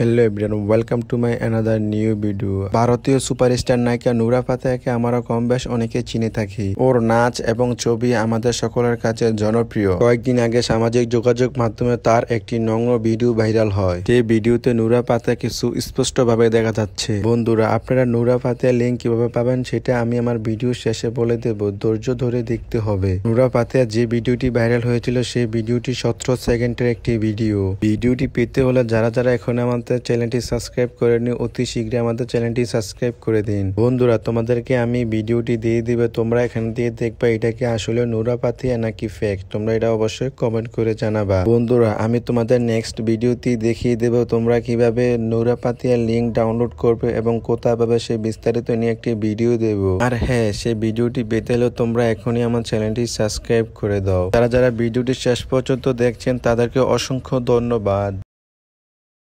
hello everyone welcome to my another new video ভারতীয় superstar নায়িকা Nora ফাতেহাকে আমরা কম বেশ অনেকে চিনে থাকি ওর নাচ এবং ছবি আমাদের সকলের কাছে জনপ্রিয় কয়েকদিন আগে সামাজিক যোগাযোগ মাধ্যমে তার একটি নগ্ন ভিডিও ভাইরাল হয় যে ভিডিওতে নুরা পাতেয়া কিছু স্পষ্টভাবে দেখা যাচ্ছে বন্ধুরা আপনারা নুরা ফাতেহার লিঙ্ক কিভাবে পাবেন সেটা আমি আমার ভিডিও শেষে বলে দেব ধৈর্য ধরে দেখতে হবে নুরা ফাতেহা যে ভিডিওটি ভাইরাল হয়েছিল সেই ভিডিওটি সতেরো সেকেন্ডের একটি ভিডিও ভিডিওটি পেতে হলে যারা যারা এখন আমার আমাদের চ্যানেলটি সাবস্ক্রাইব করেনি অতি শীঘ্রই আমাদের চ্যানেলটি সাবস্ক্রাইব করে দিন বন্ধুরা তোমাদেরকে আমি ভিডিওটি দিয়ে দিবে তোমরা এখান দিয়ে দেখবা এটা কি আসলে নুরাপাথি নাকি ফেক তোমরা এটা অবশ্যই কমেন্ট করে জানাবা বন্ধুরা আমি তোমাদের নেক্সট ভিডিওটি দেখিয়ে দেব তোমরা কিভাবে নুরাপাথিয়ার লিঙ্ক ডাউনলোড করবে এবং কোথায় পাবে সেই বিস্তারিত নিয়ে একটি ভিডিও দেব আর হ্যাঁ সেই ভিডিওটি পেতে হলেও তোমরা এখনই আমার চ্যানেলটি সাবস্ক্রাইব করে দাও তারা যারা ভিডিওটি শেষ পর্যন্ত দেখছেন তাদেরকে অসংখ্য ধন্যবাদ